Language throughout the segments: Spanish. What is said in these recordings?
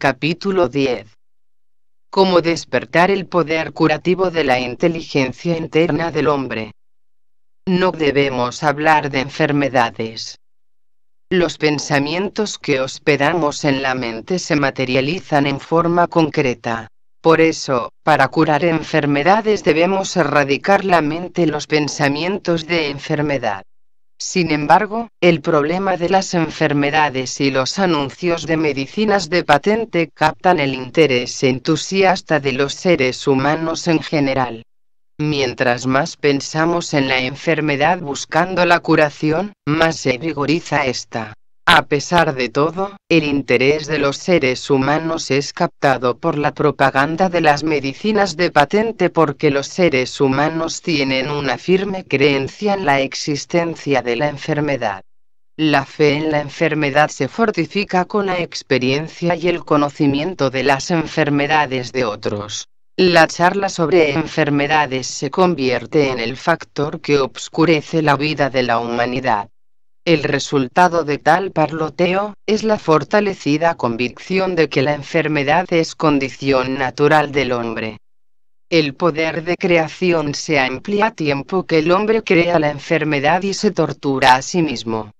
Capítulo 10. Cómo despertar el poder curativo de la inteligencia interna del hombre. No debemos hablar de enfermedades. Los pensamientos que hospedamos en la mente se materializan en forma concreta. Por eso, para curar enfermedades debemos erradicar la mente los pensamientos de enfermedad. Sin embargo, el problema de las enfermedades y los anuncios de medicinas de patente captan el interés entusiasta de los seres humanos en general. Mientras más pensamos en la enfermedad buscando la curación, más se vigoriza esta. A pesar de todo, el interés de los seres humanos es captado por la propaganda de las medicinas de patente porque los seres humanos tienen una firme creencia en la existencia de la enfermedad. La fe en la enfermedad se fortifica con la experiencia y el conocimiento de las enfermedades de otros. La charla sobre enfermedades se convierte en el factor que obscurece la vida de la humanidad. El resultado de tal parloteo es la fortalecida convicción de que la enfermedad es condición natural del hombre. El poder de creación se amplía a tiempo que el hombre crea la enfermedad y se tortura a sí mismo.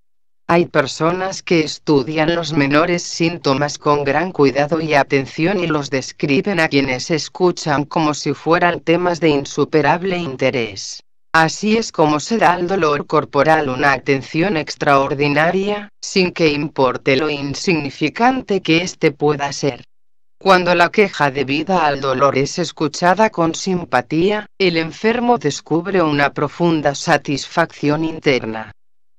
Hay personas que estudian los menores síntomas con gran cuidado y atención y los describen a quienes escuchan como si fueran temas de insuperable interés. Así es como se da al dolor corporal una atención extraordinaria, sin que importe lo insignificante que éste pueda ser. Cuando la queja debida al dolor es escuchada con simpatía, el enfermo descubre una profunda satisfacción interna.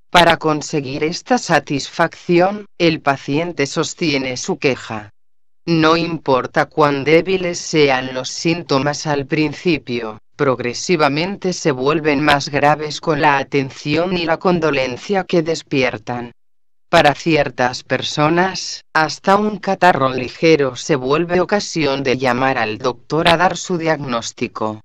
Para conseguir esta satisfacción, el paciente sostiene su queja. No importa cuán débiles sean los síntomas al principio, progresivamente se vuelven más graves con la atención y la condolencia que despiertan. Para ciertas personas, hasta un catarro ligero se vuelve ocasión de llamar al doctor a dar su diagnóstico.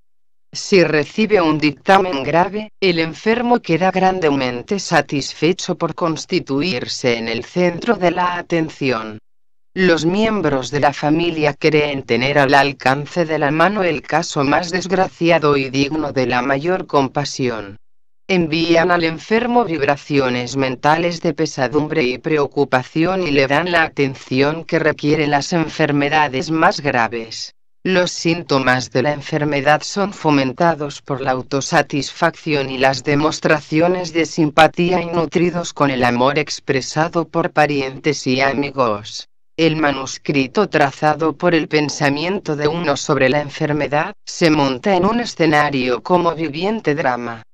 Si recibe un dictamen grave, el enfermo queda grandemente satisfecho por constituirse en el centro de la atención. Los miembros de la familia creen tener al alcance de la mano el caso más desgraciado y digno de la mayor compasión. Envían al enfermo vibraciones mentales de pesadumbre y preocupación y le dan la atención que requieren las enfermedades más graves. Los síntomas de la enfermedad son fomentados por la autosatisfacción y las demostraciones de simpatía y nutridos con el amor expresado por parientes y amigos. El manuscrito trazado por el pensamiento de uno sobre la enfermedad se monta en un escenario como viviente drama.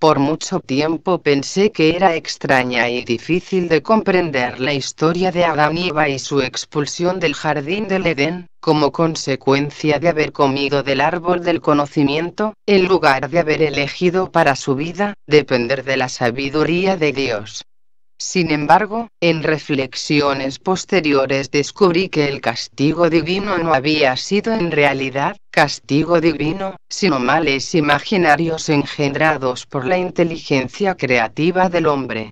Por mucho tiempo pensé que era extraña y difícil de comprender la historia de Adán y Eva y su expulsión del jardín del Edén, como consecuencia de haber comido del árbol del conocimiento, en lugar de haber elegido para su vida, depender de la sabiduría de Dios. Sin embargo, en reflexiones posteriores descubrí que el castigo divino no había sido en realidad castigo divino, sino males imaginarios engendrados por la inteligencia creativa del hombre.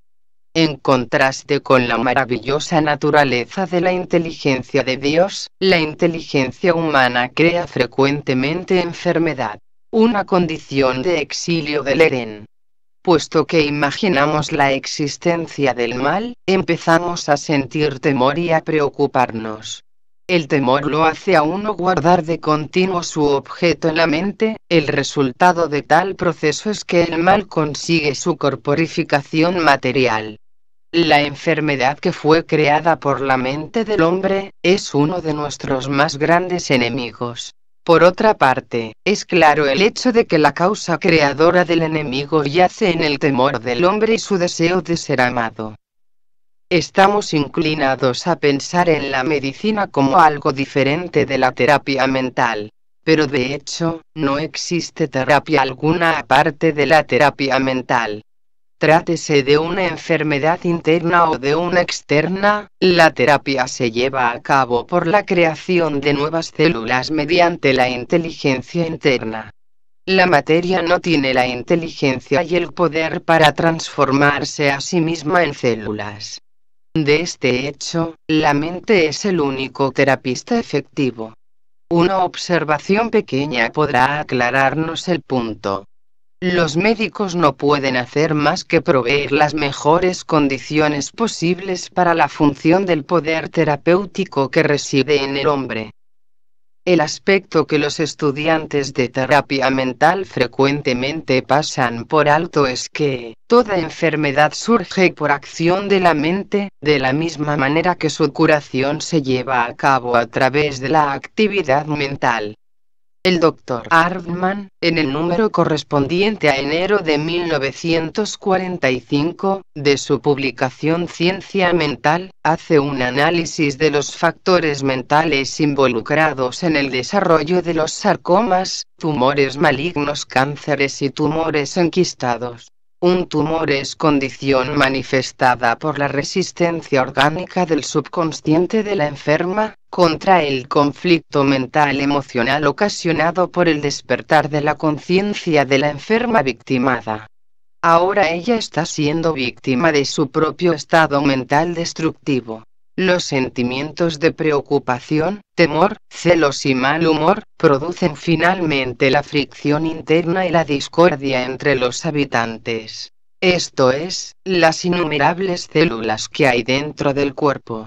En contraste con la maravillosa naturaleza de la inteligencia de Dios, la inteligencia humana crea frecuentemente enfermedad, una condición de exilio del Edén puesto que imaginamos la existencia del mal, empezamos a sentir temor y a preocuparnos. El temor lo hace a uno guardar de continuo su objeto en la mente, el resultado de tal proceso es que el mal consigue su corporificación material. La enfermedad que fue creada por la mente del hombre, es uno de nuestros más grandes enemigos. Por otra parte, es claro el hecho de que la causa creadora del enemigo yace en el temor del hombre y su deseo de ser amado. Estamos inclinados a pensar en la medicina como algo diferente de la terapia mental, pero de hecho, no existe terapia alguna aparte de la terapia mental. Trátese de una enfermedad interna o de una externa, la terapia se lleva a cabo por la creación de nuevas células mediante la inteligencia interna. La materia no tiene la inteligencia y el poder para transformarse a sí misma en células. De este hecho, la mente es el único terapista efectivo. Una observación pequeña podrá aclararnos el punto. Los médicos no pueden hacer más que proveer las mejores condiciones posibles para la función del poder terapéutico que reside en el hombre. El aspecto que los estudiantes de terapia mental frecuentemente pasan por alto es que, toda enfermedad surge por acción de la mente, de la misma manera que su curación se lleva a cabo a través de la actividad mental el doctor Arvman, en el número correspondiente a enero de 1945, de su publicación Ciencia Mental, hace un análisis de los factores mentales involucrados en el desarrollo de los sarcomas, tumores malignos, cánceres y tumores enquistados. Un tumor es condición manifestada por la resistencia orgánica del subconsciente de la enferma, contra el conflicto mental emocional ocasionado por el despertar de la conciencia de la enferma victimada. Ahora ella está siendo víctima de su propio estado mental destructivo. Los sentimientos de preocupación, temor, celos y mal humor producen finalmente la fricción interna y la discordia entre los habitantes. Esto es, las innumerables células que hay dentro del cuerpo.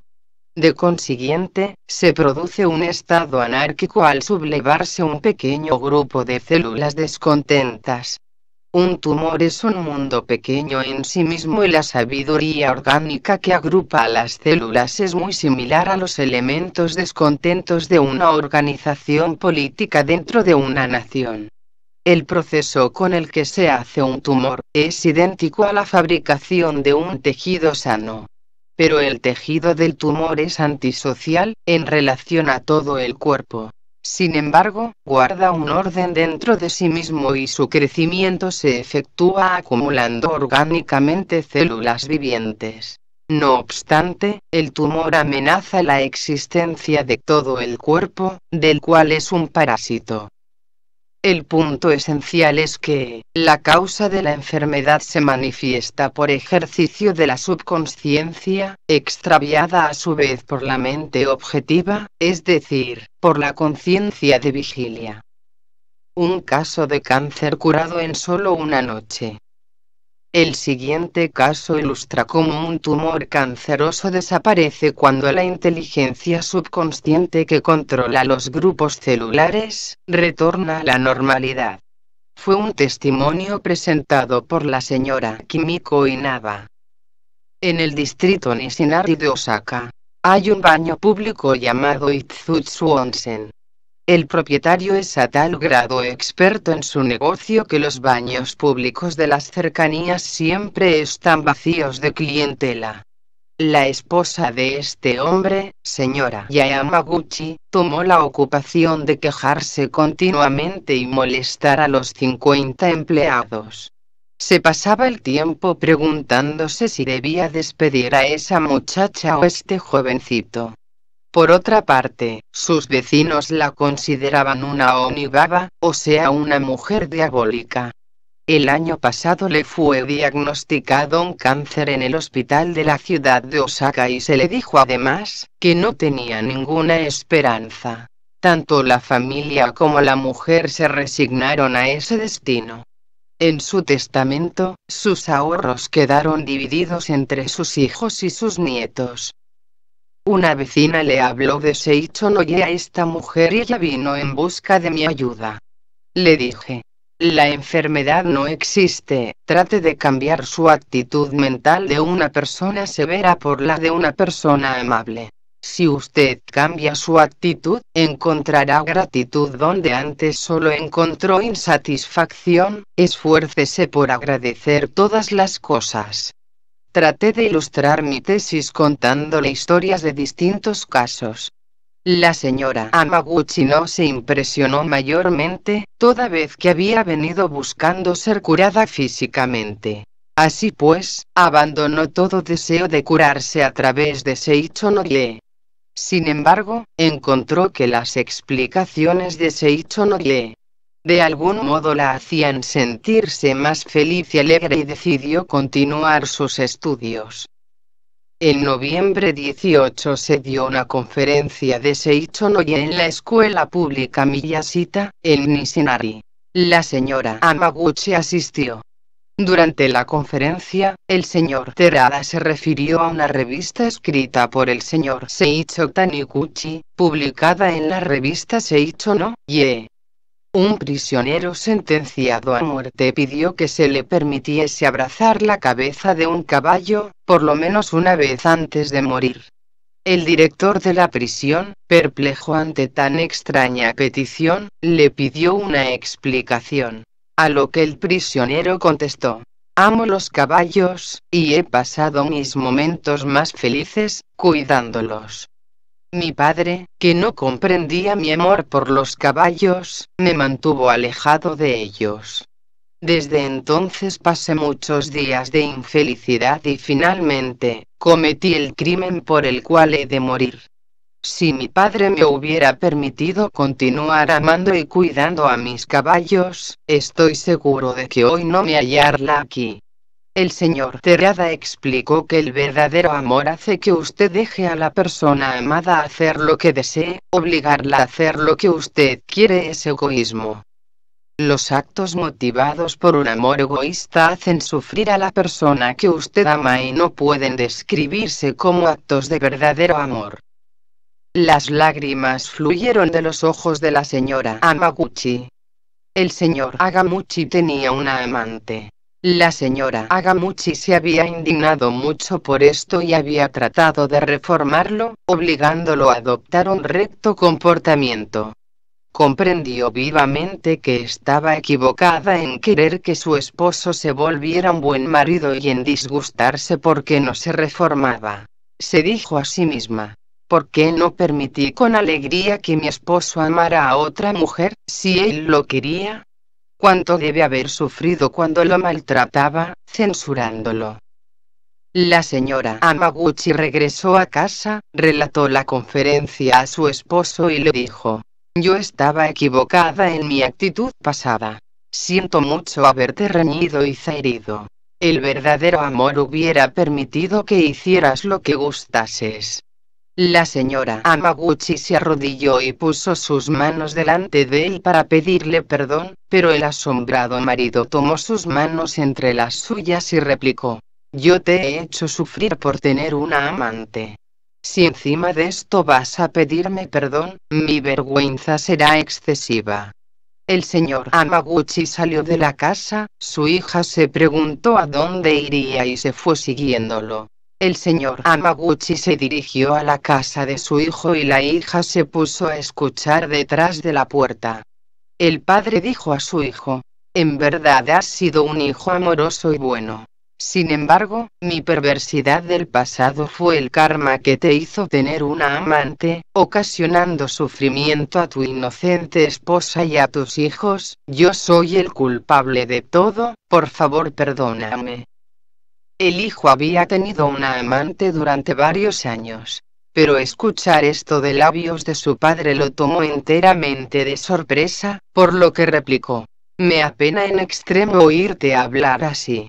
De consiguiente, se produce un estado anárquico al sublevarse un pequeño grupo de células descontentas. Un tumor es un mundo pequeño en sí mismo y la sabiduría orgánica que agrupa a las células es muy similar a los elementos descontentos de una organización política dentro de una nación. El proceso con el que se hace un tumor es idéntico a la fabricación de un tejido sano pero el tejido del tumor es antisocial, en relación a todo el cuerpo. Sin embargo, guarda un orden dentro de sí mismo y su crecimiento se efectúa acumulando orgánicamente células vivientes. No obstante, el tumor amenaza la existencia de todo el cuerpo, del cual es un parásito. El punto esencial es que la causa de la enfermedad se manifiesta por ejercicio de la subconsciencia, extraviada a su vez por la mente objetiva, es decir, por la conciencia de vigilia. Un caso de cáncer curado en solo una noche el siguiente caso ilustra cómo un tumor canceroso desaparece cuando la inteligencia subconsciente que controla los grupos celulares retorna a la normalidad. Fue un testimonio presentado por la señora Kimiko Inaba. En el distrito Nishinari de Osaka, hay un baño público llamado Itsutsu Onsen. El propietario es a tal grado experto en su negocio que los baños públicos de las cercanías siempre están vacíos de clientela. La esposa de este hombre, señora Yamaguchi, tomó la ocupación de quejarse continuamente y molestar a los 50 empleados. Se pasaba el tiempo preguntándose si debía despedir a esa muchacha o este jovencito. Por otra parte, sus vecinos la consideraban una onigaba, o sea una mujer diabólica. El año pasado le fue diagnosticado un cáncer en el hospital de la ciudad de Osaka y se le dijo además que no tenía ninguna esperanza. Tanto la familia como la mujer se resignaron a ese destino. En su testamento, sus ahorros quedaron divididos entre sus hijos y sus nietos, una vecina le habló de Seichon oye a esta mujer y ella vino en busca de mi ayuda. Le dije. La enfermedad no existe, trate de cambiar su actitud mental de una persona severa por la de una persona amable. Si usted cambia su actitud, encontrará gratitud donde antes solo encontró insatisfacción, esfuércese por agradecer todas las cosas traté de ilustrar mi tesis contándole historias de distintos casos. La señora Amaguchi no se impresionó mayormente, toda vez que había venido buscando ser curada físicamente. Así pues, abandonó todo deseo de curarse a través de Seicho Norie. Sin embargo, encontró que las explicaciones de Seicho Norie de algún modo la hacían sentirse más feliz y alegre y decidió continuar sus estudios. En noviembre 18 se dio una conferencia de y en la escuela pública Miyashita, en Nishinari. La señora Amaguchi asistió. Durante la conferencia, el señor Terada se refirió a una revista escrita por el señor Seicho Taniguchi, publicada en la revista Seicho no Ye, un prisionero sentenciado a muerte pidió que se le permitiese abrazar la cabeza de un caballo, por lo menos una vez antes de morir. El director de la prisión, perplejo ante tan extraña petición, le pidió una explicación. A lo que el prisionero contestó, Amo los caballos, y he pasado mis momentos más felices, cuidándolos. Mi padre, que no comprendía mi amor por los caballos, me mantuvo alejado de ellos. Desde entonces pasé muchos días de infelicidad y finalmente, cometí el crimen por el cual he de morir. Si mi padre me hubiera permitido continuar amando y cuidando a mis caballos, estoy seguro de que hoy no me hallarla aquí. El señor Terada explicó que el verdadero amor hace que usted deje a la persona amada hacer lo que desee, obligarla a hacer lo que usted quiere es egoísmo. Los actos motivados por un amor egoísta hacen sufrir a la persona que usted ama y no pueden describirse como actos de verdadero amor. Las lágrimas fluyeron de los ojos de la señora Amaguchi. El señor Agamuchi tenía una amante. La señora Agamuchi se había indignado mucho por esto y había tratado de reformarlo, obligándolo a adoptar un recto comportamiento. Comprendió vivamente que estaba equivocada en querer que su esposo se volviera un buen marido y en disgustarse porque no se reformaba. Se dijo a sí misma, ¿por qué no permití con alegría que mi esposo amara a otra mujer, si él lo quería? cuánto debe haber sufrido cuando lo maltrataba, censurándolo. La señora Amaguchi regresó a casa, relató la conferencia a su esposo y le dijo, yo estaba equivocada en mi actitud pasada. Siento mucho haberte reñido y zaherido. El verdadero amor hubiera permitido que hicieras lo que gustases. La señora Amaguchi se arrodilló y puso sus manos delante de él para pedirle perdón, pero el asombrado marido tomó sus manos entre las suyas y replicó, Yo te he hecho sufrir por tener una amante. Si encima de esto vas a pedirme perdón, mi vergüenza será excesiva. El señor Amaguchi salió de la casa, su hija se preguntó a dónde iría y se fue siguiéndolo. El señor Amaguchi se dirigió a la casa de su hijo y la hija se puso a escuchar detrás de la puerta. El padre dijo a su hijo, en verdad has sido un hijo amoroso y bueno. Sin embargo, mi perversidad del pasado fue el karma que te hizo tener una amante, ocasionando sufrimiento a tu inocente esposa y a tus hijos, yo soy el culpable de todo, por favor perdóname. El hijo había tenido una amante durante varios años, pero escuchar esto de labios de su padre lo tomó enteramente de sorpresa, por lo que replicó, me apena en extremo oírte hablar así.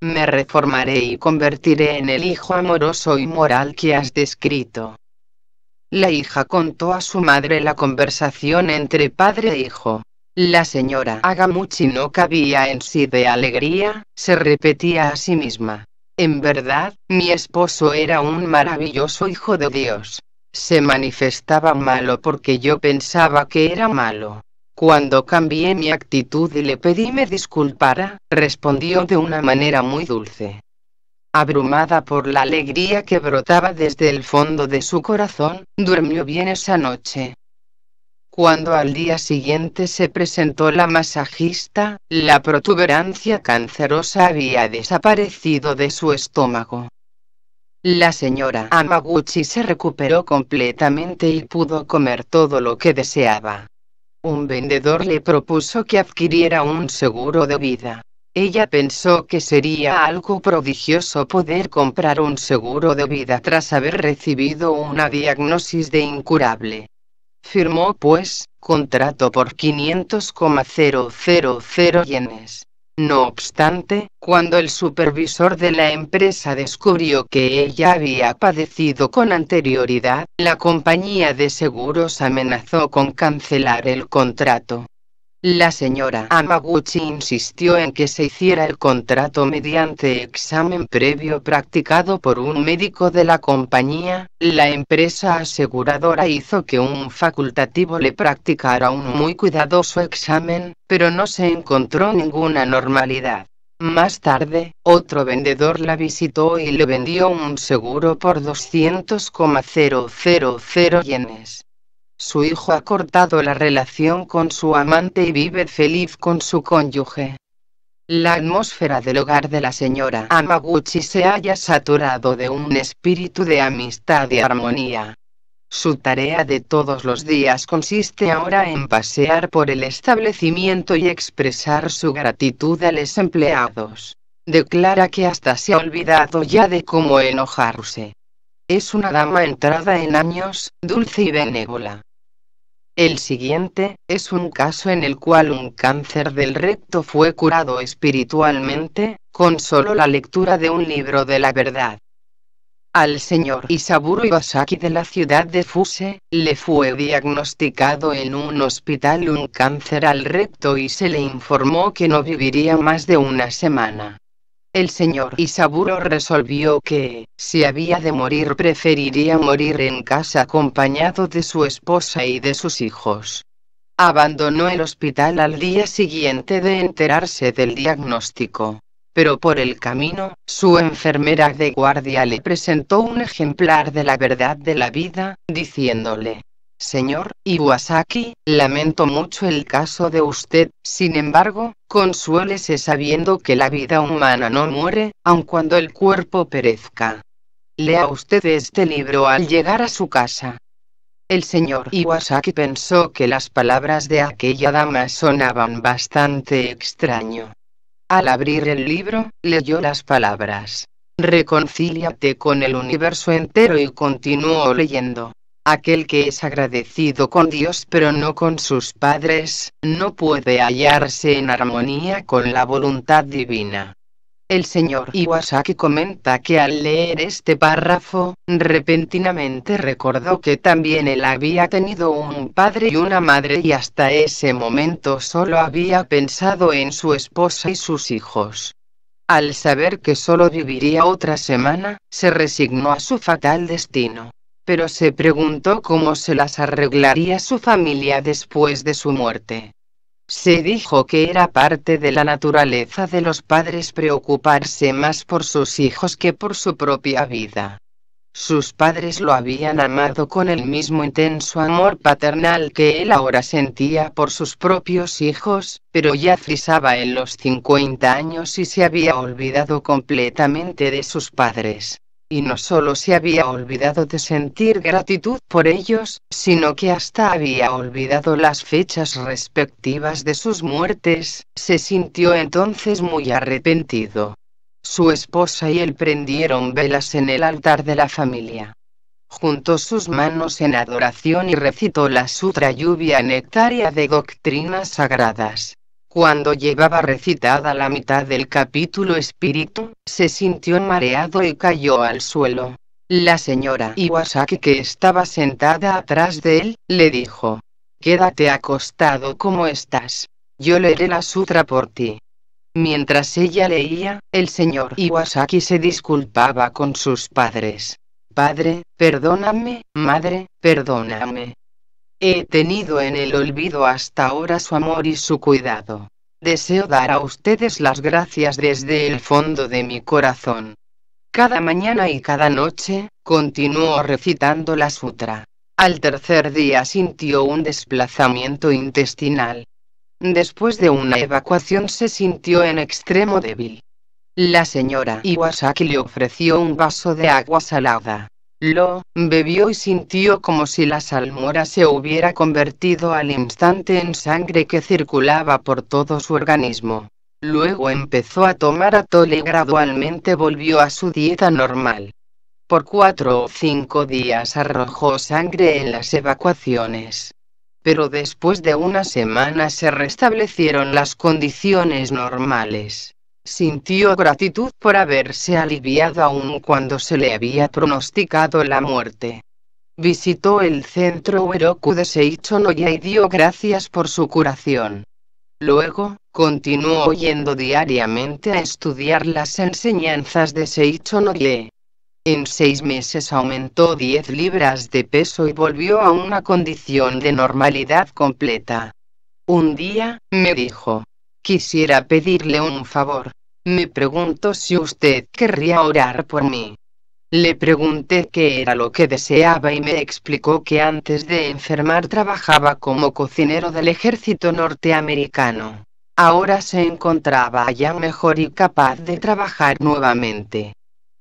Me reformaré y convertiré en el hijo amoroso y moral que has descrito. La hija contó a su madre la conversación entre padre e hijo. La señora Agamuchi no cabía en sí de alegría, se repetía a sí misma. En verdad, mi esposo era un maravilloso hijo de Dios. Se manifestaba malo porque yo pensaba que era malo. Cuando cambié mi actitud y le pedí me disculpara, respondió de una manera muy dulce. Abrumada por la alegría que brotaba desde el fondo de su corazón, durmió bien esa noche. Cuando al día siguiente se presentó la masajista, la protuberancia cancerosa había desaparecido de su estómago. La señora Amaguchi se recuperó completamente y pudo comer todo lo que deseaba. Un vendedor le propuso que adquiriera un seguro de vida. Ella pensó que sería algo prodigioso poder comprar un seguro de vida tras haber recibido una diagnosis de incurable. Firmó pues, contrato por 500,000 yenes. No obstante, cuando el supervisor de la empresa descubrió que ella había padecido con anterioridad, la compañía de seguros amenazó con cancelar el contrato. La señora Amaguchi insistió en que se hiciera el contrato mediante examen previo practicado por un médico de la compañía, la empresa aseguradora hizo que un facultativo le practicara un muy cuidadoso examen, pero no se encontró ninguna normalidad. Más tarde, otro vendedor la visitó y le vendió un seguro por 200,000 yenes. Su hijo ha cortado la relación con su amante y vive feliz con su cónyuge. La atmósfera del hogar de la señora Amaguchi se haya saturado de un espíritu de amistad y armonía. Su tarea de todos los días consiste ahora en pasear por el establecimiento y expresar su gratitud a los empleados. Declara que hasta se ha olvidado ya de cómo enojarse. Es una dama entrada en años, dulce y benévola. El siguiente, es un caso en el cual un cáncer del recto fue curado espiritualmente, con solo la lectura de un libro de la verdad. Al señor Isaburo Iwasaki de la ciudad de Fuse, le fue diagnosticado en un hospital un cáncer al recto y se le informó que no viviría más de una semana. El señor Isaburo resolvió que, si había de morir, preferiría morir en casa acompañado de su esposa y de sus hijos. Abandonó el hospital al día siguiente de enterarse del diagnóstico. Pero por el camino, su enfermera de guardia le presentó un ejemplar de la verdad de la vida, diciéndole, Señor Iwasaki, lamento mucho el caso de usted, sin embargo, consuélese sabiendo que la vida humana no muere, aun cuando el cuerpo perezca. Lea usted este libro al llegar a su casa. El señor Iwasaki pensó que las palabras de aquella dama sonaban bastante extraño. Al abrir el libro, leyó las palabras. Reconcíliate con el universo entero y continuó leyendo. Aquel que es agradecido con Dios pero no con sus padres, no puede hallarse en armonía con la voluntad divina. El señor Iwasaki comenta que al leer este párrafo, repentinamente recordó que también él había tenido un padre y una madre y hasta ese momento solo había pensado en su esposa y sus hijos. Al saber que solo viviría otra semana, se resignó a su fatal destino pero se preguntó cómo se las arreglaría su familia después de su muerte. Se dijo que era parte de la naturaleza de los padres preocuparse más por sus hijos que por su propia vida. Sus padres lo habían amado con el mismo intenso amor paternal que él ahora sentía por sus propios hijos, pero ya frisaba en los 50 años y se había olvidado completamente de sus padres y no solo se había olvidado de sentir gratitud por ellos, sino que hasta había olvidado las fechas respectivas de sus muertes, se sintió entonces muy arrepentido. Su esposa y él prendieron velas en el altar de la familia juntó sus manos en adoración y recitó la sutra lluvia nectaria de doctrinas sagradas. Cuando llevaba recitada la mitad del capítulo espíritu, se sintió mareado y cayó al suelo. La señora Iwasaki que estaba sentada atrás de él, le dijo. Quédate acostado como estás. Yo leeré la sutra por ti. Mientras ella leía, el señor Iwasaki se disculpaba con sus padres. Padre, perdóname, madre, perdóname. He tenido en el olvido hasta ahora su amor y su cuidado. Deseo dar a ustedes las gracias desde el fondo de mi corazón. Cada mañana y cada noche, continuó recitando la sutra. Al tercer día sintió un desplazamiento intestinal. Después de una evacuación se sintió en extremo débil. La señora Iwasaki le ofreció un vaso de agua salada. Lo bebió y sintió como si la salmuera se hubiera convertido al instante en sangre que circulaba por todo su organismo. Luego empezó a tomar atole y gradualmente volvió a su dieta normal. Por cuatro o cinco días arrojó sangre en las evacuaciones. Pero después de una semana se restablecieron las condiciones normales sintió gratitud por haberse aliviado aún cuando se le había pronosticado la muerte. Visitó el centro Ueroku de Seichonoya y dio gracias por su curación. Luego, continuó yendo diariamente a estudiar las enseñanzas de Seichonoye. En seis meses aumentó 10 libras de peso y volvió a una condición de normalidad completa. Un día, me dijo, Quisiera pedirle un favor. Me pregunto si usted querría orar por mí. Le pregunté qué era lo que deseaba y me explicó que antes de enfermar trabajaba como cocinero del ejército norteamericano. Ahora se encontraba ya mejor y capaz de trabajar nuevamente.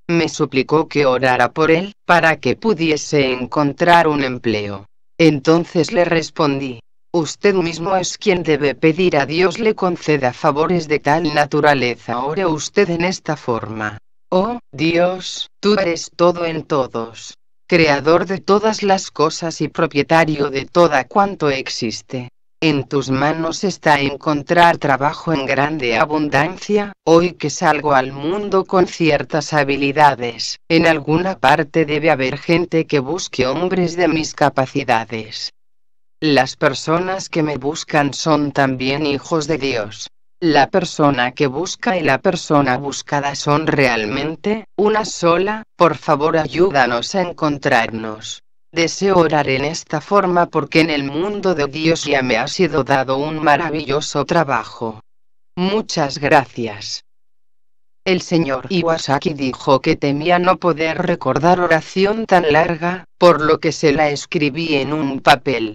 Me suplicó que orara por él, para que pudiese encontrar un empleo. Entonces le respondí, Usted mismo es quien debe pedir a Dios le conceda favores de tal naturaleza. Ore usted en esta forma. Oh, Dios, tú eres todo en todos, creador de todas las cosas y propietario de toda cuanto existe. En tus manos está encontrar trabajo en grande abundancia, hoy que salgo al mundo con ciertas habilidades, en alguna parte debe haber gente que busque hombres de mis capacidades. Las personas que me buscan son también hijos de Dios. La persona que busca y la persona buscada son realmente una sola, por favor ayúdanos a encontrarnos. Deseo orar en esta forma porque en el mundo de Dios ya me ha sido dado un maravilloso trabajo. Muchas gracias. El señor Iwasaki dijo que temía no poder recordar oración tan larga, por lo que se la escribí en un papel.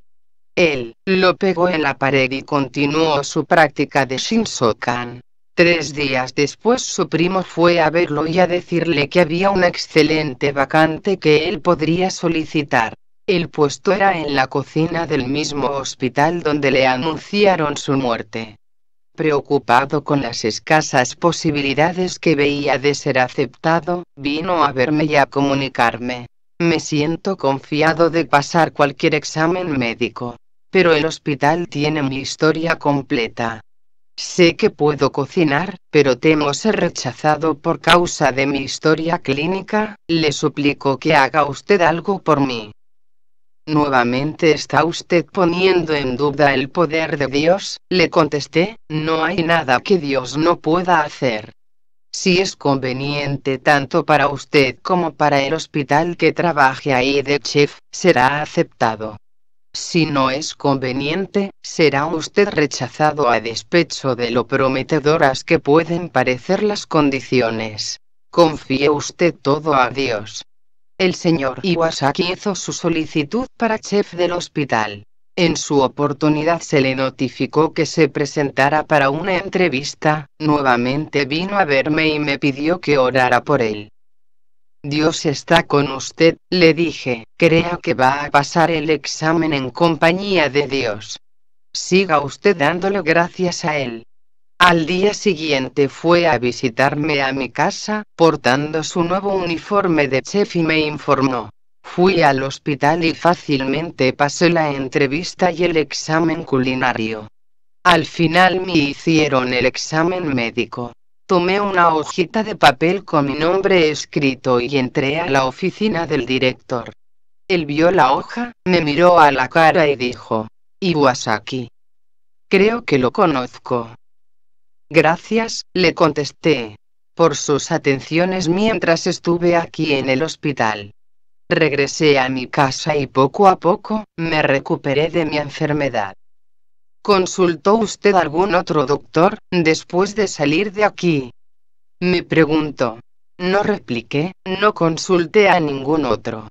Él lo pegó en la pared y continuó su práctica de Shinsokan. Tres días después su primo fue a verlo y a decirle que había una excelente vacante que él podría solicitar. El puesto era en la cocina del mismo hospital donde le anunciaron su muerte. Preocupado con las escasas posibilidades que veía de ser aceptado, vino a verme y a comunicarme. Me siento confiado de pasar cualquier examen médico pero el hospital tiene mi historia completa. Sé que puedo cocinar, pero temo ser rechazado por causa de mi historia clínica, le suplico que haga usted algo por mí. Nuevamente está usted poniendo en duda el poder de Dios, le contesté, no hay nada que Dios no pueda hacer. Si es conveniente tanto para usted como para el hospital que trabaje ahí de chef, será aceptado. Si no es conveniente, será usted rechazado a despecho de lo prometedoras que pueden parecer las condiciones. Confíe usted todo a Dios. El señor Iwasaki hizo su solicitud para chef del hospital. En su oportunidad se le notificó que se presentara para una entrevista, nuevamente vino a verme y me pidió que orara por él. Dios está con usted, le dije, creo que va a pasar el examen en compañía de Dios. Siga usted dándole gracias a Él. Al día siguiente fue a visitarme a mi casa, portando su nuevo uniforme de chef y me informó. Fui al hospital y fácilmente pasé la entrevista y el examen culinario. Al final me hicieron el examen médico. Tomé una hojita de papel con mi nombre escrito y entré a la oficina del director. Él vio la hoja, me miró a la cara y dijo, Iwasaki. Creo que lo conozco. Gracias, le contesté, por sus atenciones mientras estuve aquí en el hospital. Regresé a mi casa y poco a poco me recuperé de mi enfermedad. ¿Consultó usted algún otro doctor, después de salir de aquí? Me preguntó. No repliqué, no consulté a ningún otro.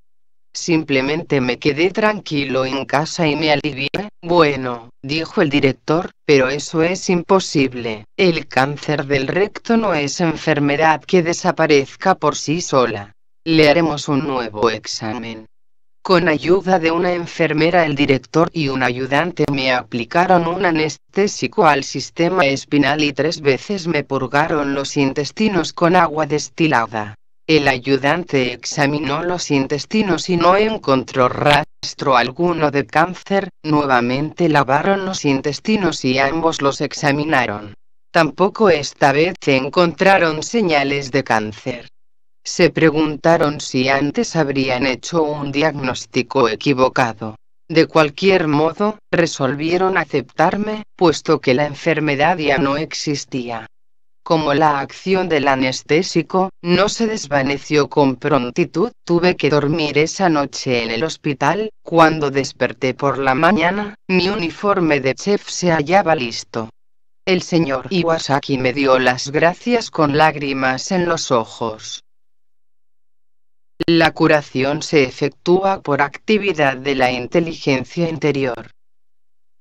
Simplemente me quedé tranquilo en casa y me alivié. Bueno, dijo el director, pero eso es imposible. El cáncer del recto no es enfermedad que desaparezca por sí sola. Le haremos un nuevo examen. Con ayuda de una enfermera el director y un ayudante me aplicaron un anestésico al sistema espinal y tres veces me purgaron los intestinos con agua destilada. El ayudante examinó los intestinos y no encontró rastro alguno de cáncer, nuevamente lavaron los intestinos y ambos los examinaron. Tampoco esta vez encontraron señales de cáncer. Se preguntaron si antes habrían hecho un diagnóstico equivocado. De cualquier modo, resolvieron aceptarme, puesto que la enfermedad ya no existía. Como la acción del anestésico no se desvaneció con prontitud, tuve que dormir esa noche en el hospital, cuando desperté por la mañana, mi uniforme de chef se hallaba listo. El señor Iwasaki me dio las gracias con lágrimas en los ojos. La curación se efectúa por actividad de la inteligencia interior.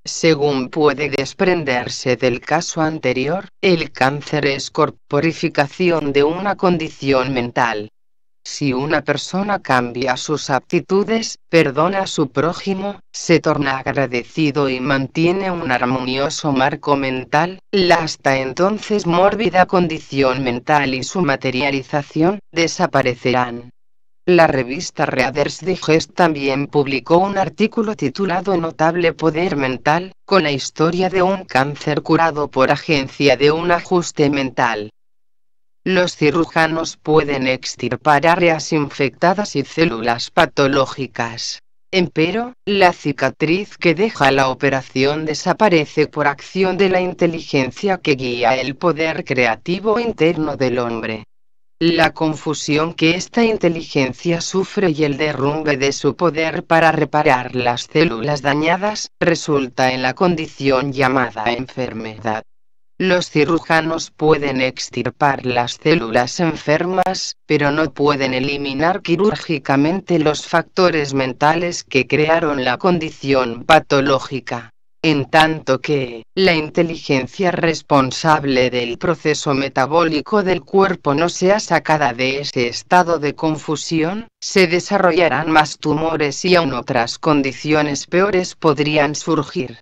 Según puede desprenderse del caso anterior, el cáncer es corporificación de una condición mental. Si una persona cambia sus aptitudes, perdona a su prójimo, se torna agradecido y mantiene un armonioso marco mental, la hasta entonces mórbida condición mental y su materialización desaparecerán. La revista Reader's Digest también publicó un artículo titulado Notable Poder Mental, con la historia de un cáncer curado por agencia de un ajuste mental. Los cirujanos pueden extirpar áreas infectadas y células patológicas. Empero, la cicatriz que deja la operación desaparece por acción de la inteligencia que guía el poder creativo interno del hombre la confusión que esta inteligencia sufre y el derrumbe de su poder para reparar las células dañadas, resulta en la condición llamada enfermedad. Los cirujanos pueden extirpar las células enfermas, pero no pueden eliminar quirúrgicamente los factores mentales que crearon la condición patológica en tanto que, la inteligencia responsable del proceso metabólico del cuerpo no sea sacada de ese estado de confusión, se desarrollarán más tumores y aún otras condiciones peores podrían surgir.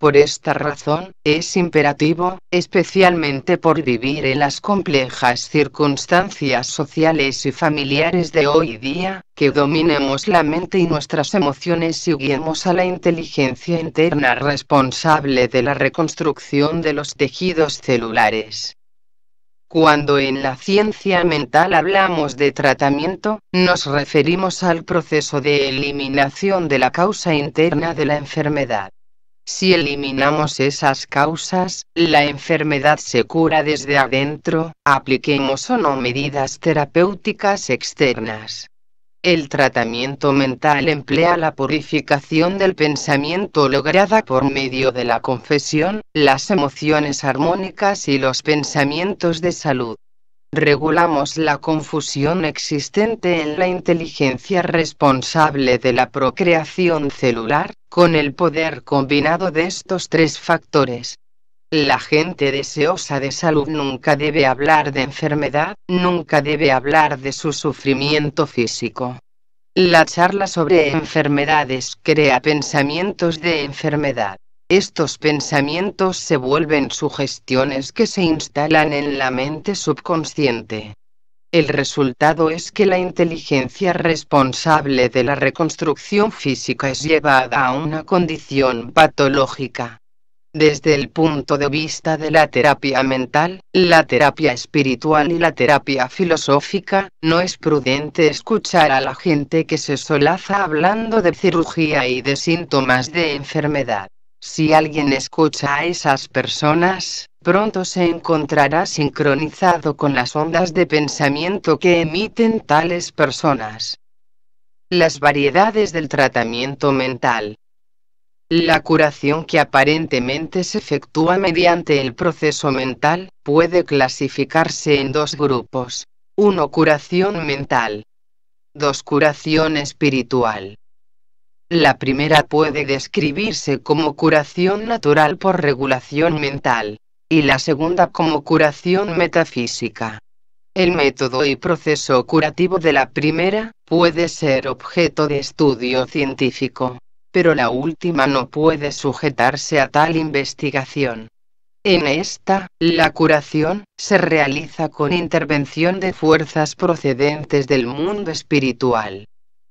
Por esta razón, es imperativo, especialmente por vivir en las complejas circunstancias sociales y familiares de hoy día, que dominemos la mente y nuestras emociones y guiemos a la inteligencia interna responsable de la reconstrucción de los tejidos celulares. Cuando en la ciencia mental hablamos de tratamiento, nos referimos al proceso de eliminación de la causa interna de la enfermedad. Si eliminamos esas causas, la enfermedad se cura desde adentro, apliquemos o no medidas terapéuticas externas. El tratamiento mental emplea la purificación del pensamiento lograda por medio de la confesión, las emociones armónicas y los pensamientos de salud regulamos la confusión existente en la inteligencia responsable de la procreación celular, con el poder combinado de estos tres factores. La gente deseosa de salud nunca debe hablar de enfermedad, nunca debe hablar de su sufrimiento físico. La charla sobre enfermedades crea pensamientos de enfermedad. Estos pensamientos se vuelven sugestiones que se instalan en la mente subconsciente. El resultado es que la inteligencia responsable de la reconstrucción física es llevada a una condición patológica. Desde el punto de vista de la terapia mental, la terapia espiritual y la terapia filosófica, no es prudente escuchar a la gente que se solaza hablando de cirugía y de síntomas de enfermedad. Si alguien escucha a esas personas, pronto se encontrará sincronizado con las ondas de pensamiento que emiten tales personas. Las variedades del tratamiento mental. La curación que aparentemente se efectúa mediante el proceso mental puede clasificarse en dos grupos. 1. Curación mental. 2. Curación espiritual. La primera puede describirse como curación natural por regulación mental, y la segunda como curación metafísica. El método y proceso curativo de la primera puede ser objeto de estudio científico, pero la última no puede sujetarse a tal investigación. En esta, la curación se realiza con intervención de fuerzas procedentes del mundo espiritual.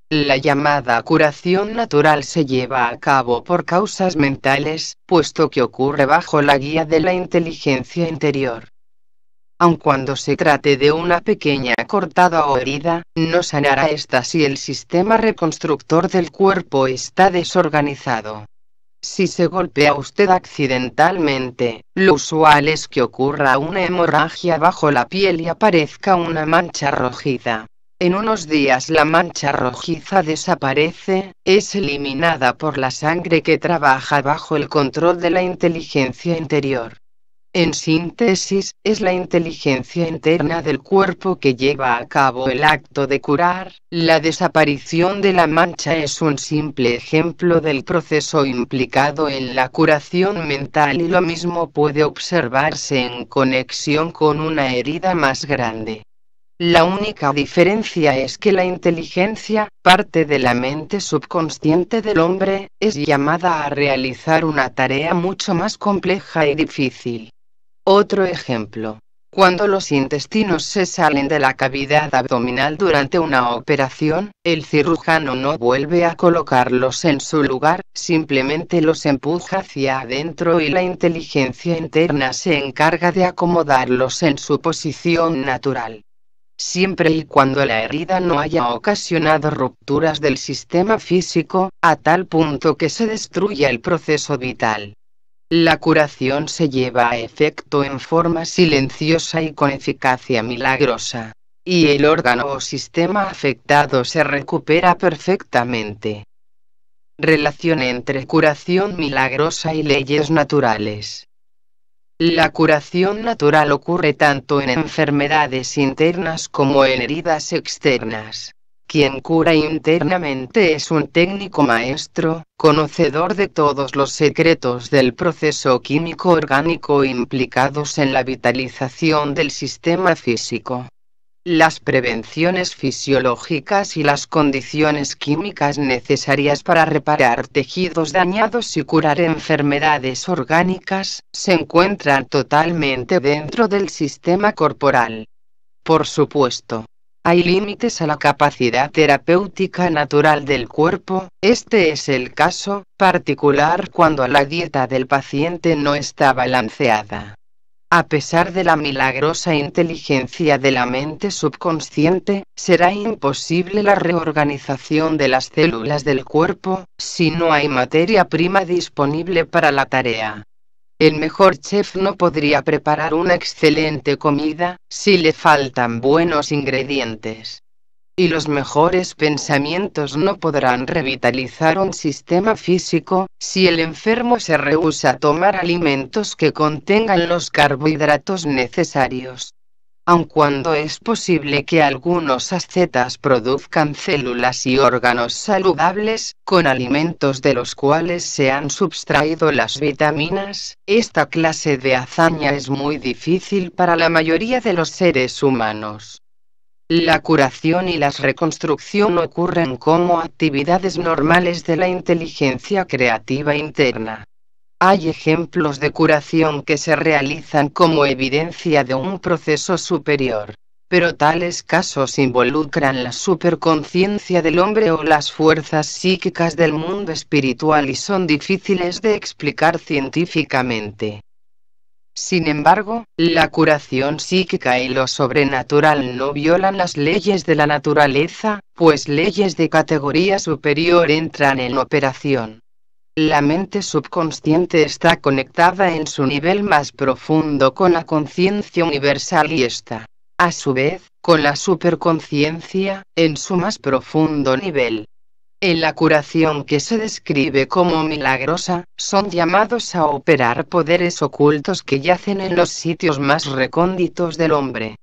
La llamada curación natural se lleva a cabo por causas mentales, puesto que ocurre bajo la guía de la inteligencia interior. Aun cuando se trate de una pequeña cortada o herida, no sanará esta si el sistema reconstructor del cuerpo está desorganizado. Si se golpea usted accidentalmente, lo usual es que ocurra una hemorragia bajo la piel y aparezca una mancha rojida. En unos días la mancha rojiza desaparece, es eliminada por la sangre que trabaja bajo el control de la inteligencia interior. En síntesis, es la inteligencia interna del cuerpo que lleva a cabo el acto de curar. La desaparición de la mancha es un simple ejemplo del proceso implicado en la curación mental y lo mismo puede observarse en conexión con una herida más grande. La única diferencia es que la inteligencia, parte de la mente subconsciente del hombre, es llamada a realizar una tarea mucho más compleja y difícil. Otro ejemplo. Cuando los intestinos se salen de la cavidad abdominal durante una operación, el cirujano no vuelve a colocarlos en su lugar, simplemente los empuja hacia adentro y la inteligencia interna se encarga de acomodarlos en su posición natural siempre y cuando la herida no haya ocasionado rupturas del sistema físico, a tal punto que se destruya el proceso vital. La curación se lleva a efecto en forma silenciosa y con eficacia milagrosa, y el órgano o sistema afectado se recupera perfectamente. Relación entre curación milagrosa y leyes naturales. La curación natural ocurre tanto en enfermedades internas como en heridas externas. Quien cura internamente es un técnico maestro, conocedor de todos los secretos del proceso químico orgánico implicados en la vitalización del sistema físico las prevenciones fisiológicas y las condiciones químicas necesarias para reparar tejidos dañados y curar enfermedades orgánicas, se encuentran totalmente dentro del sistema corporal. Por supuesto, hay límites a la capacidad terapéutica natural del cuerpo, este es el caso particular cuando la dieta del paciente no está balanceada a pesar de la milagrosa inteligencia de la mente subconsciente, será imposible la reorganización de las células del cuerpo, si no hay materia prima disponible para la tarea. El mejor chef no podría preparar una excelente comida, si le faltan buenos ingredientes y los mejores pensamientos no podrán revitalizar un sistema físico, si el enfermo se rehúsa a tomar alimentos que contengan los carbohidratos necesarios. Aun cuando es posible que algunos ascetas produzcan células y órganos saludables, con alimentos de los cuales se han subtraído las vitaminas, esta clase de hazaña es muy difícil para la mayoría de los seres humanos. La curación y la reconstrucción ocurren como actividades normales de la inteligencia creativa interna. Hay ejemplos de curación que se realizan como evidencia de un proceso superior, pero tales casos involucran la superconciencia del hombre o las fuerzas psíquicas del mundo espiritual y son difíciles de explicar científicamente. Sin embargo, la curación psíquica y lo sobrenatural no violan las leyes de la naturaleza, pues leyes de categoría superior entran en operación. La mente subconsciente está conectada en su nivel más profundo con la conciencia universal y está, a su vez, con la superconciencia, en su más profundo nivel. En la curación que se describe como milagrosa, son llamados a operar poderes ocultos que yacen en los sitios más recónditos del hombre.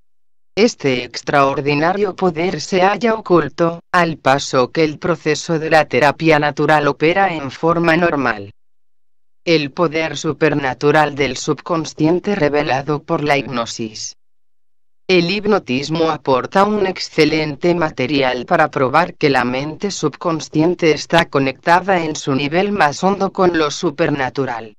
Este extraordinario poder se halla oculto, al paso que el proceso de la terapia natural opera en forma normal. El poder supernatural del subconsciente revelado por la hipnosis el hipnotismo aporta un excelente material para probar que la mente subconsciente está conectada en su nivel más hondo con lo supernatural.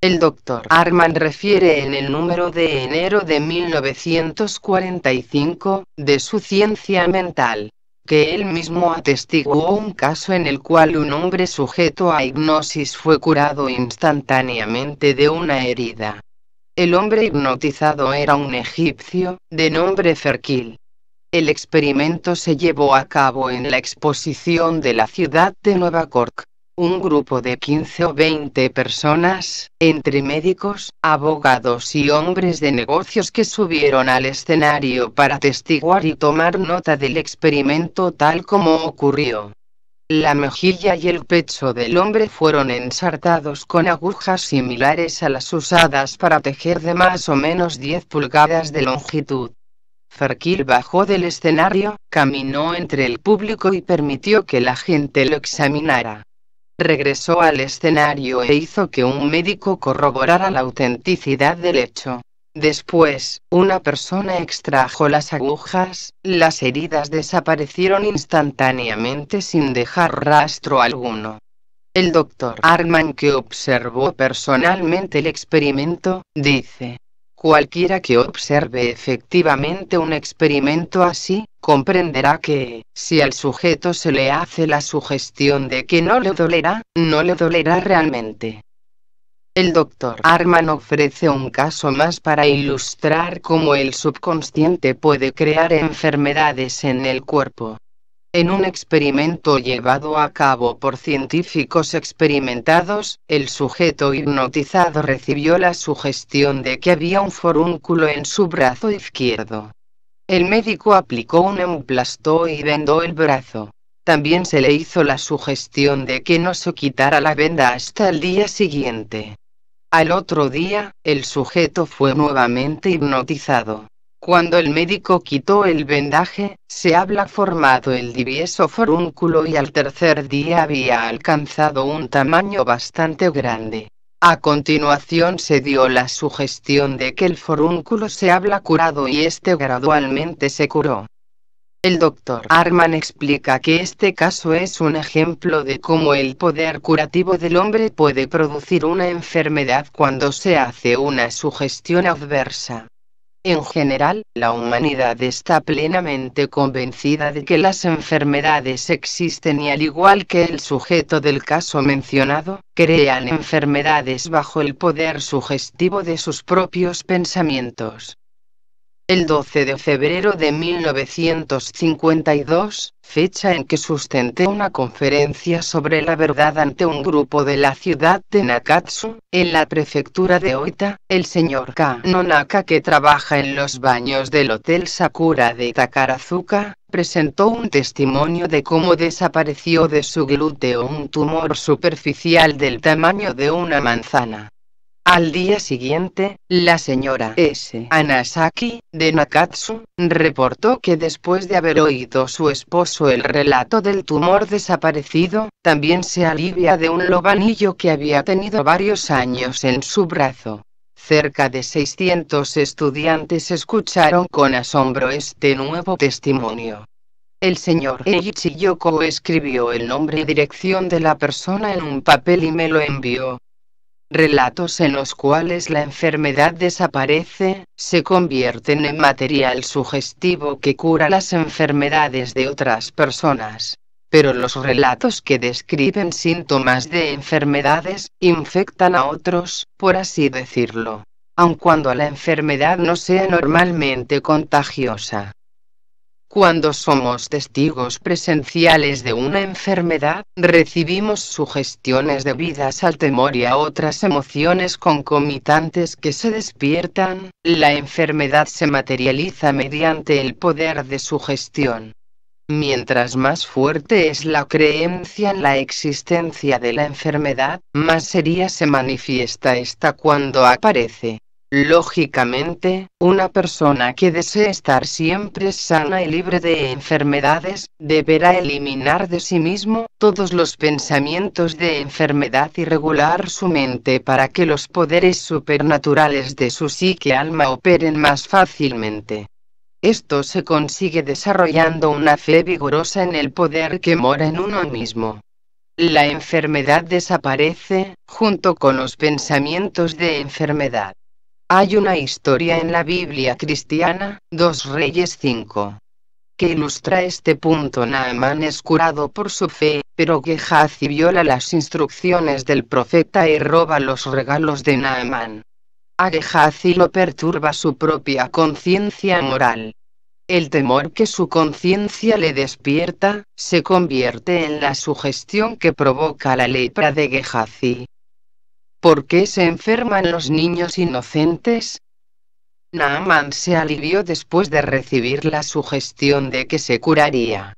El doctor Arman refiere en el número de enero de 1945, de su ciencia mental, que él mismo atestiguó un caso en el cual un hombre sujeto a hipnosis fue curado instantáneamente de una herida el hombre hipnotizado era un egipcio, de nombre Ferkil. El experimento se llevó a cabo en la exposición de la ciudad de Nueva York. Un grupo de 15 o 20 personas, entre médicos, abogados y hombres de negocios que subieron al escenario para testiguar y tomar nota del experimento tal como ocurrió. La mejilla y el pecho del hombre fueron ensartados con agujas similares a las usadas para tejer de más o menos 10 pulgadas de longitud. Ferquil bajó del escenario, caminó entre el público y permitió que la gente lo examinara. Regresó al escenario e hizo que un médico corroborara la autenticidad del hecho. Después, una persona extrajo las agujas, las heridas desaparecieron instantáneamente sin dejar rastro alguno. El doctor Arman que observó personalmente el experimento, dice, cualquiera que observe efectivamente un experimento así, comprenderá que, si al sujeto se le hace la sugestión de que no le dolerá, no le dolerá realmente. El doctor Arman ofrece un caso más para ilustrar cómo el subconsciente puede crear enfermedades en el cuerpo. En un experimento llevado a cabo por científicos experimentados, el sujeto hipnotizado recibió la sugestión de que había un forúnculo en su brazo izquierdo. El médico aplicó un emplastó y vendó el brazo. También se le hizo la sugestión de que no se quitara la venda hasta el día siguiente. Al otro día, el sujeto fue nuevamente hipnotizado. Cuando el médico quitó el vendaje, se habla formado el divieso forúnculo y al tercer día había alcanzado un tamaño bastante grande. A continuación se dio la sugestión de que el forúnculo se habla curado y este gradualmente se curó. El doctor Arman explica que este caso es un ejemplo de cómo el poder curativo del hombre puede producir una enfermedad cuando se hace una sugestión adversa. En general, la humanidad está plenamente convencida de que las enfermedades existen y al igual que el sujeto del caso mencionado, crean enfermedades bajo el poder sugestivo de sus propios pensamientos el 12 de febrero de 1952, fecha en que sustenté una conferencia sobre la verdad ante un grupo de la ciudad de Nakatsu, en la prefectura de Oita, el señor K. Nonaka que trabaja en los baños del Hotel Sakura de Takarazuka, presentó un testimonio de cómo desapareció de su glúteo un tumor superficial del tamaño de una manzana. Al día siguiente, la señora S. Anasaki, de Nakatsu, reportó que después de haber oído su esposo el relato del tumor desaparecido, también se alivia de un lobanillo que había tenido varios años en su brazo. Cerca de 600 estudiantes escucharon con asombro este nuevo testimonio. El señor Eichiyoko Yoko escribió el nombre y dirección de la persona en un papel y me lo envió, relatos en los cuales la enfermedad desaparece, se convierten en material sugestivo que cura las enfermedades de otras personas. Pero los relatos que describen síntomas de enfermedades, infectan a otros, por así decirlo, aun cuando la enfermedad no sea normalmente contagiosa. Cuando somos testigos presenciales de una enfermedad, recibimos sugestiones debidas al temor y a otras emociones concomitantes que se despiertan, la enfermedad se materializa mediante el poder de sugestión. Mientras más fuerte es la creencia en la existencia de la enfermedad, más seria se manifiesta esta cuando aparece. Lógicamente, una persona que desee estar siempre sana y libre de enfermedades, deberá eliminar de sí mismo todos los pensamientos de enfermedad y regular su mente para que los poderes supernaturales de su psique alma operen más fácilmente. Esto se consigue desarrollando una fe vigorosa en el poder que mora en uno mismo. La enfermedad desaparece, junto con los pensamientos de enfermedad. Hay una historia en la Biblia cristiana, Dos Reyes 5, que ilustra este punto. Naamán es curado por su fe, pero Gehazi viola las instrucciones del profeta y roba los regalos de Naamán. A Gehazi lo perturba su propia conciencia moral. El temor que su conciencia le despierta, se convierte en la sugestión que provoca la lepra de Gehazi, ¿Por qué se enferman los niños inocentes? Naaman se alivió después de recibir la sugestión de que se curaría.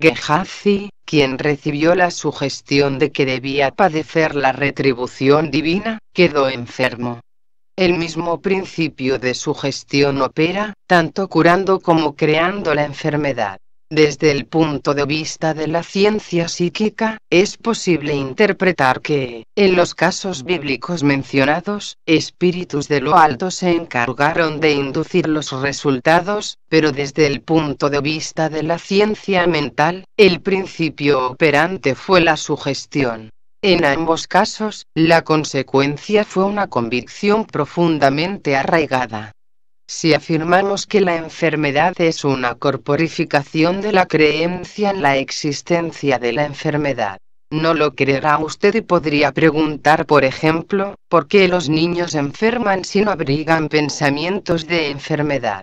Gehazi, quien recibió la sugestión de que debía padecer la retribución divina, quedó enfermo. El mismo principio de sugestión opera, tanto curando como creando la enfermedad. Desde el punto de vista de la ciencia psíquica, es posible interpretar que, en los casos bíblicos mencionados, espíritus de lo alto se encargaron de inducir los resultados, pero desde el punto de vista de la ciencia mental, el principio operante fue la sugestión. En ambos casos, la consecuencia fue una convicción profundamente arraigada si afirmamos que la enfermedad es una corporificación de la creencia en la existencia de la enfermedad, no lo creerá usted y podría preguntar, por ejemplo, ¿por qué los niños enferman si no abrigan pensamientos de enfermedad?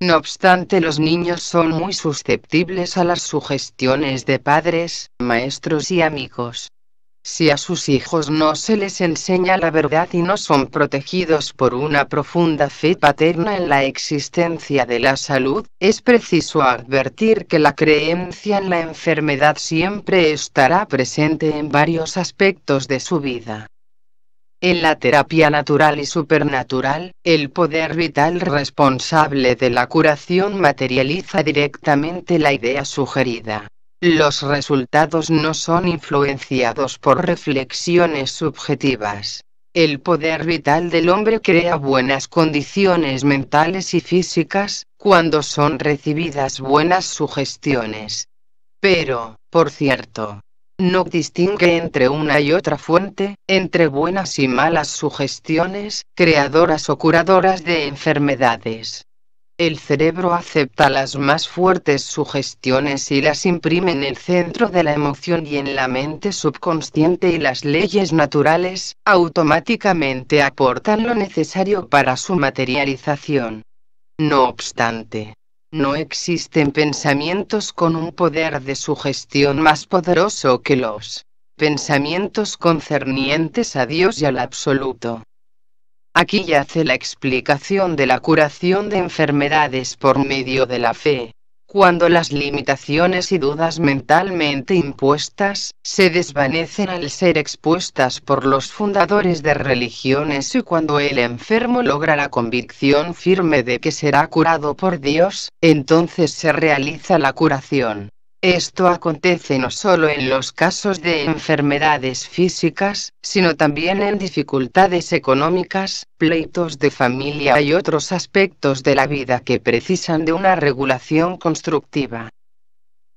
No obstante, los niños son muy susceptibles a las sugestiones de padres, maestros y amigos. Si a sus hijos no se les enseña la verdad y no son protegidos por una profunda fe paterna en la existencia de la salud, es preciso advertir que la creencia en la enfermedad siempre estará presente en varios aspectos de su vida. En la terapia natural y supernatural, el poder vital responsable de la curación materializa directamente la idea sugerida. Los resultados no son influenciados por reflexiones subjetivas. El poder vital del hombre crea buenas condiciones mentales y físicas, cuando son recibidas buenas sugestiones. Pero, por cierto, no distingue entre una y otra fuente, entre buenas y malas sugestiones, creadoras o curadoras de enfermedades el cerebro acepta las más fuertes sugestiones y las imprime en el centro de la emoción y en la mente subconsciente y las leyes naturales automáticamente aportan lo necesario para su materialización. No obstante, no existen pensamientos con un poder de sugestión más poderoso que los pensamientos concernientes a Dios y al absoluto. Aquí yace la explicación de la curación de enfermedades por medio de la fe. Cuando las limitaciones y dudas mentalmente impuestas se desvanecen al ser expuestas por los fundadores de religiones y cuando el enfermo logra la convicción firme de que será curado por Dios, entonces se realiza la curación. Esto acontece no solo en los casos de enfermedades físicas, sino también en dificultades económicas, pleitos de familia y otros aspectos de la vida que precisan de una regulación constructiva.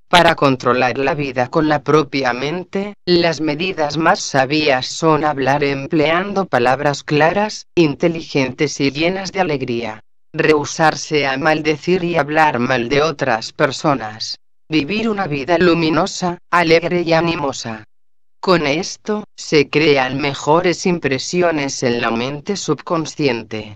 Para controlar la vida con la propia mente, las medidas más sabias son hablar empleando palabras claras, inteligentes y llenas de alegría. Rehusarse a maldecir y hablar mal de otras personas vivir una vida luminosa, alegre y animosa. Con esto, se crean mejores impresiones en la mente subconsciente.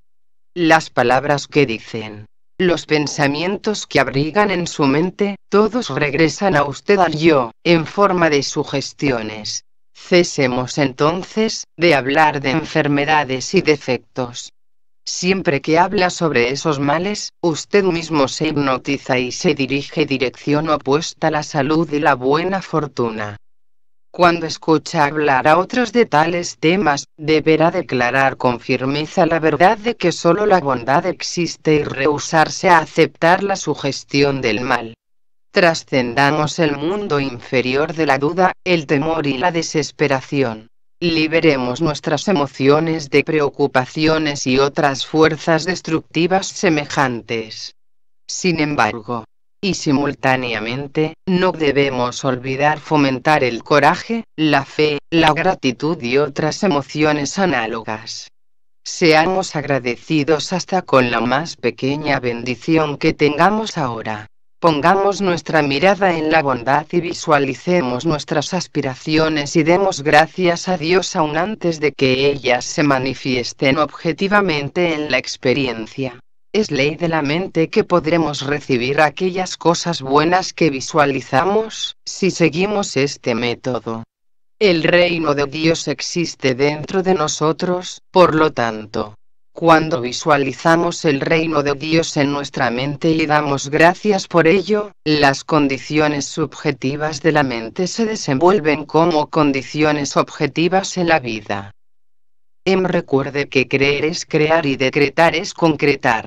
Las palabras que dicen, los pensamientos que abrigan en su mente, todos regresan a usted al yo, en forma de sugestiones. Cesemos entonces de hablar de enfermedades y defectos. Siempre que habla sobre esos males, usted mismo se hipnotiza y se dirige dirección opuesta a la salud y la buena fortuna. Cuando escucha hablar a otros de tales temas, deberá declarar con firmeza la verdad de que solo la bondad existe y rehusarse a aceptar la sugestión del mal. Trascendamos el mundo inferior de la duda, el temor y la desesperación liberemos nuestras emociones de preocupaciones y otras fuerzas destructivas semejantes. Sin embargo, y simultáneamente, no debemos olvidar fomentar el coraje, la fe, la gratitud y otras emociones análogas. Seamos agradecidos hasta con la más pequeña bendición que tengamos ahora. Pongamos nuestra mirada en la bondad y visualicemos nuestras aspiraciones y demos gracias a Dios aún antes de que ellas se manifiesten objetivamente en la experiencia. Es ley de la mente que podremos recibir aquellas cosas buenas que visualizamos, si seguimos este método. El reino de Dios existe dentro de nosotros, por lo tanto, cuando visualizamos el reino de Dios en nuestra mente y damos gracias por ello, las condiciones subjetivas de la mente se desenvuelven como condiciones objetivas en la vida. M. Em recuerde que creer es crear y decretar es concretar.